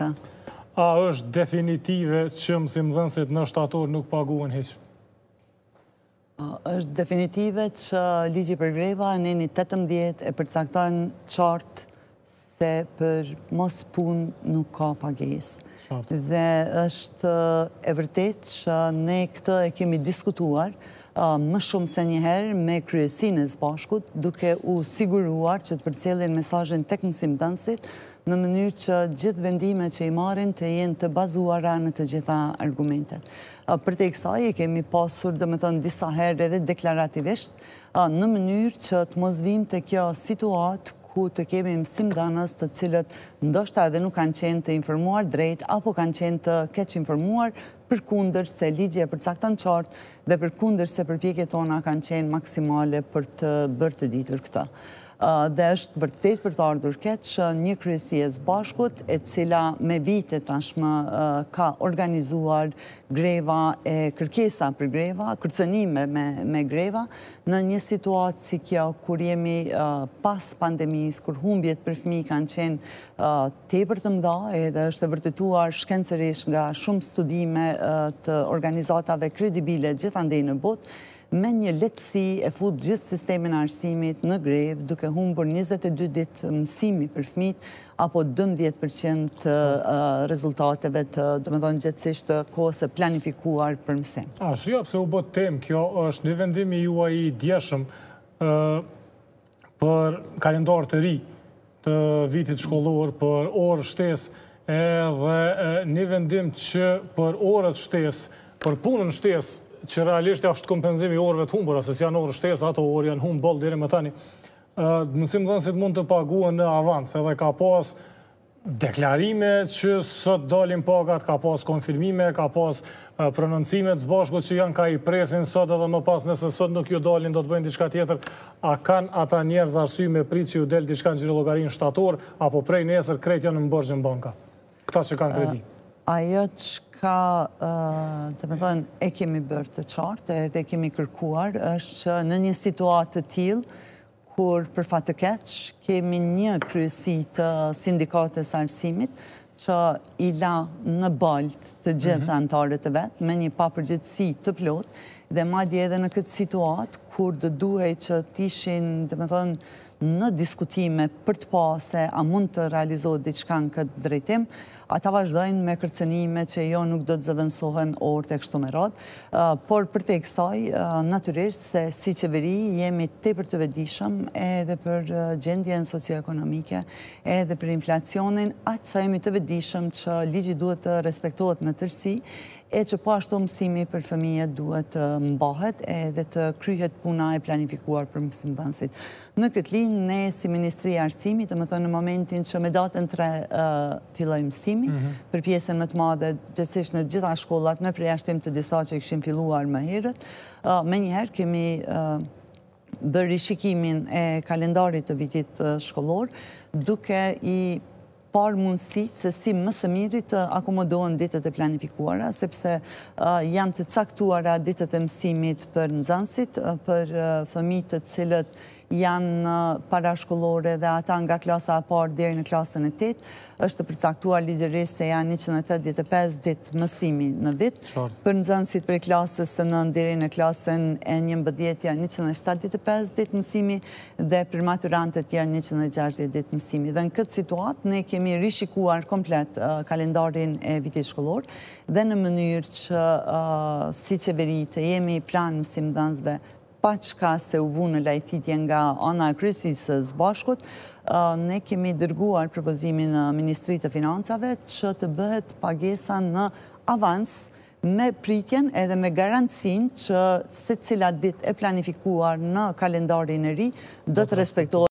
A është definitive që mësim dhënësit në shtator nuk paguen hishë? është definitive që Ligi për Greva në një të të e përcaktojnë qartë se për mos pun nuk ka pagesë. Dhe është e vërtet që ne këtë e kemi diskutuar uh, më shumë se njëherë me kryesin e zbashkut, duke u siguruar që të përcelin mesajën tek mësim dënsit, në mënyrë që gjithë vendime që i marin të jenë të bazuara në të gjitha argumentet. Uh, për të kësaj i kemi pasur, dhe me thënë, disa herë edhe deklarativisht, uh, në mënyrë që të mëzvim të kjo situatë ku të kemi mësim dënës të cilët ndoshta edhe nuk kanë qenë të informuar drejt, apo kanë qenë të keq informuar për kunder se ligje e për caktan qartë dhe për kunder se përpjeket ona kanë qenë maksimale për të bërë të ditur këta dhe është vërtet për të ardhur ketë që një kryesies bashkut e cila me vite tashmë ka organizuar greva e kërkesa për greva, kërcenime me greva, në një situatë si kjo kur jemi pas pandemis, kur humbjet për fmi kanë qenë te për të mdha, edhe është vërtetuar shkencerish nga shumë studime të organizatave kredibile gjithandej në botë, me një letësi e fut gjithë sistemin arsimit në grev, duke humbur për 22 ditë mësimi për fmit, apo 12% të rezultateve të, do me dhonë gjithësisht, kose planifikuar për mësim. A, shuja, pëse u botë tem, kjo është një vendimi juaj i djeshëm për kalendar të ri të vitit shkollor për orë shtes edhe një vendim që për orët shtes për punën shtes që realisht ja është kompenzimi orëve të humbura, se si janë orë shtesë, ato orë janë humbë bëllë dhere me tani. Mësim dhe nësit mund të paguën në avancë, edhe ka pas deklarime që sot dolin pagat, ka pas konfirmime, ka pas prononcimet zbashku që janë ka i presin sot edhe më pas nëse sot nuk ju dolin do të bëjnë diçka tjetër, a kanë ata njerëz arsy me prit që ju del diçka në gjirë logarin shtator, apo prej nesër kretja në më bërgjën banka, këta që kanë kredi? ajo që ka, të me thonë, e kemi bërë të qartë, e kemi kërkuar, është që në një situatë të tilë, kur për fatë të keqë, kemi një kryesi të sindikate së arsimit, që i la në balt të gjithë mhm. antarët të vetë, me një papërgjithsi të plot, dhe ma edhe në këtë situatë, kur dhe duhej që tishin, dhe me thonë, në diskutime për të pa se a mund të realizohet diçka në këtë drejtim, ata vazhdojnë me kërcenime që jo nuk do të zëvënsohen orë të kështu me rratë, por për te kësaj, naturisht se si qeveri jemi të për të vedishëm edhe për gjendje në socioekonomike, edhe për inflacionin, sa jemi të vedishëm dishëm që ligji duhet të respektohet në tërsi, e që po ashtu mësimi për fëmijet duhet të mbahet edhe të kryhet puna e planifikuar për mësimë dhënësit. Në këtë linë, ne si Ministri Arsimi, të më thonë në momentin që me datën tre filloj mësimi, mhm. për pjesën më të madhe gjësish në gjitha shkollat, me prejashtim të disa që i këshim filluar më herët, me njëherë kemi bërë i shikimin e kalendarit të vitit shkollor, duke i parë mundësi se si mësë miri të akomodohen ditët e planifikuara, sepse janë të caktuara ditët e mësimit për nëzansit, për fëmitët cilët janë parashkullore dhe ata nga klasa e parë dheri në klasën e 8, është të përcaktuar ligjërisë se janë 185 ditë mësimi në vitë, për nëzënësit për klasës klasës nënë dheri në klasën e një mbëdjet janë 175 ditë mësimi dhe për maturantët janë 160 ditë mësimi. Dhe në këtë situatë, ne kemi rishikuar komplet kalendarin e vitit shkullor dhe në mënyrë që si qeveri të jemi pranë mësim dëndzve pa qka se u lajthitje në lajtitje nga ona krisisës bashkut, uh, ne kemi dërguar propozimin në uh, Ministri të Financave që të bëhet pagesa në avans me pritjen edhe me garancin që se cila dit e planifikuar në kalendarin e ri dhe të respektohet.